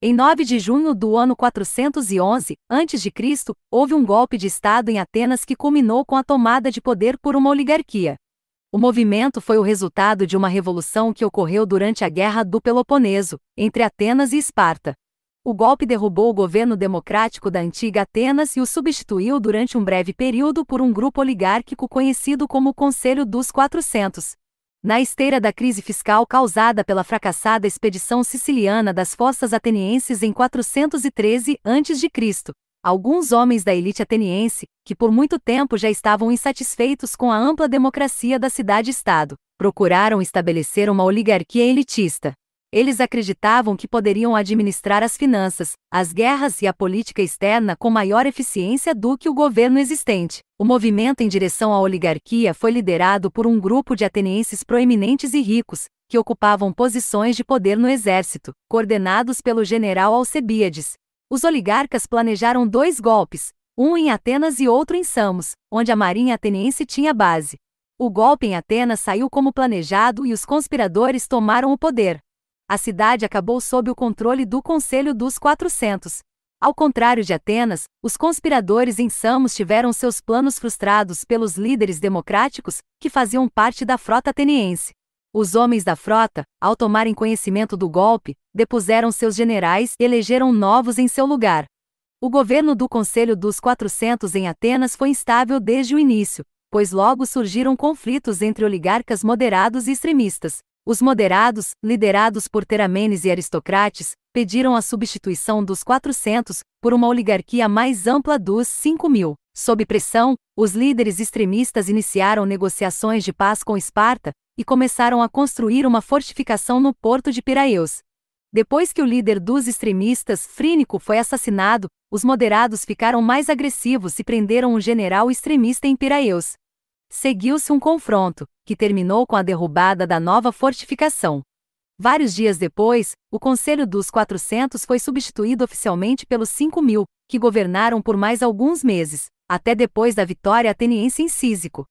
Em 9 de junho do ano 411 a.C., houve um golpe de Estado em Atenas que culminou com a tomada de poder por uma oligarquia. O movimento foi o resultado de uma revolução que ocorreu durante a Guerra do Peloponeso, entre Atenas e Esparta. O golpe derrubou o governo democrático da antiga Atenas e o substituiu durante um breve período por um grupo oligárquico conhecido como Conselho dos 400. Na esteira da crise fiscal causada pela fracassada expedição siciliana das fossas atenienses em 413 a.C., alguns homens da elite ateniense, que por muito tempo já estavam insatisfeitos com a ampla democracia da cidade-estado, procuraram estabelecer uma oligarquia elitista, eles acreditavam que poderiam administrar as finanças, as guerras e a política externa com maior eficiência do que o governo existente. O movimento em direção à oligarquia foi liderado por um grupo de atenienses proeminentes e ricos, que ocupavam posições de poder no exército, coordenados pelo general Alcebíades. Os oligarcas planejaram dois golpes, um em Atenas e outro em Samos, onde a marinha ateniense tinha base. O golpe em Atenas saiu como planejado e os conspiradores tomaram o poder a cidade acabou sob o controle do Conselho dos 400. Ao contrário de Atenas, os conspiradores em Samos tiveram seus planos frustrados pelos líderes democráticos, que faziam parte da frota ateniense. Os homens da frota, ao tomarem conhecimento do golpe, depuseram seus generais e elegeram novos em seu lugar. O governo do Conselho dos 400 em Atenas foi instável desde o início, pois logo surgiram conflitos entre oligarcas moderados e extremistas. Os moderados, liderados por teramenes e aristocrates, pediram a substituição dos 400 por uma oligarquia mais ampla dos 5 mil. Sob pressão, os líderes extremistas iniciaram negociações de paz com Esparta e começaram a construir uma fortificação no porto de Piraeus. Depois que o líder dos extremistas, Frínico, foi assassinado, os moderados ficaram mais agressivos e prenderam um general extremista em Piraeus. Seguiu-se um confronto, que terminou com a derrubada da nova fortificação. Vários dias depois, o Conselho dos 400 foi substituído oficialmente pelos 5 mil, que governaram por mais alguns meses, até depois da vitória ateniense em Císico,